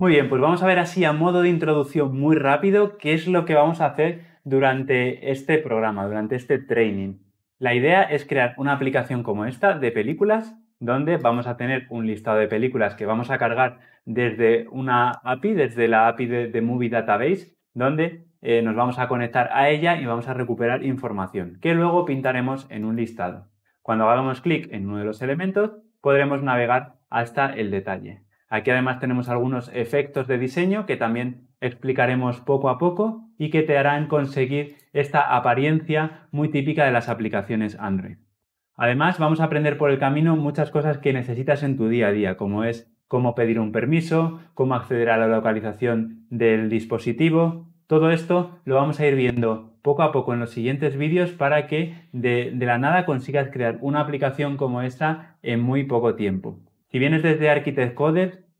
Muy bien, pues vamos a ver así a modo de introducción muy rápido qué es lo que vamos a hacer durante este programa, durante este training. La idea es crear una aplicación como esta de películas donde vamos a tener un listado de películas que vamos a cargar desde una API, desde la API de, Movie Database, donde eh, nos vamos a conectar a ella y vamos a recuperar información que luego pintaremos en un listado. Cuando hagamos clic en uno de los elementos, podremos navegar hasta el detalle. Aquí además tenemos algunos efectos de diseño que también explicaremos poco a poco y que te harán conseguir esta apariencia muy típica de las aplicaciones Android. Además, vamos a aprender por el camino muchas cosas que necesitas en tu día a día, como es cómo pedir un permiso, cómo acceder a la localización del dispositivo. Todo esto lo vamos a ir viendo poco a poco en los siguientes vídeos para que de, la nada consigas crear una aplicación como esta en muy poco tiempo. Si vienes desde Architect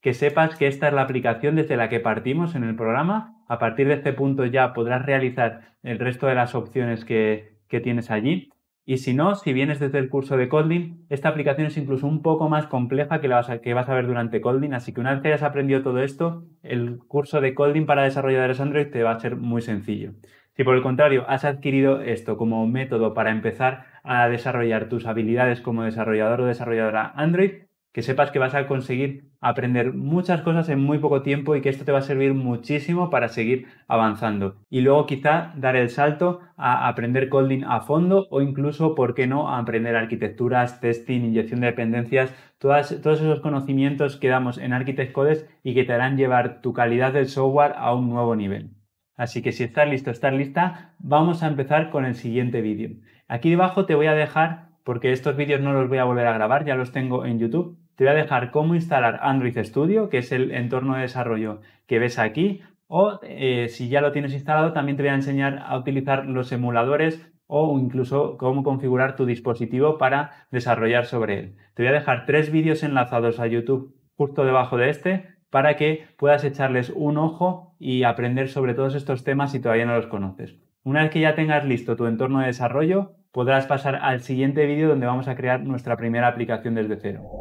que sepas que esta es la aplicación desde la que partimos en el programa. A partir de este punto ya podrás realizar el resto de las opciones que, tienes allí. Y si no, si vienes desde el curso de Kotlin, esta aplicación es incluso un poco más compleja que, la que vas a ver durante Kotlin. Así que una vez que hayas aprendido todo esto, el curso de Kotlin para desarrolladores Android te va a ser muy sencillo. Si por el contrario has adquirido esto como método para empezar a desarrollar tus habilidades como desarrollador o desarrolladora Android, que sepas que vas a conseguir aprender muchas cosas en muy poco tiempo y que esto te va a servir muchísimo para seguir avanzando. Y luego quizá dar el salto a aprender coding a fondo o incluso, ¿por qué no?, a aprender arquitecturas, testing, inyección de dependencias, todas, todos esos conocimientos que damos en Architect Codes y que te harán llevar tu calidad del software a un nuevo nivel. Así que si estás listo, estás lista, vamos a empezar con el siguiente vídeo. Aquí debajo te voy a dejar, porque estos vídeos no los voy a volver a grabar, ya los tengo en YouTube te voy a dejar cómo instalar Android Studio, que es el entorno de desarrollo que ves aquí, o eh, si ya lo tienes instalado, también te voy a enseñar a utilizar los emuladores o incluso cómo configurar tu dispositivo para desarrollar sobre él. Te voy a dejar tres vídeos enlazados a YouTube justo debajo de este para que puedas echarles un ojo y aprender sobre todos estos temas si todavía no los conoces. Una vez que ya tengas listo tu entorno de desarrollo, podrás pasar al siguiente vídeo donde vamos a crear nuestra primera aplicación desde cero.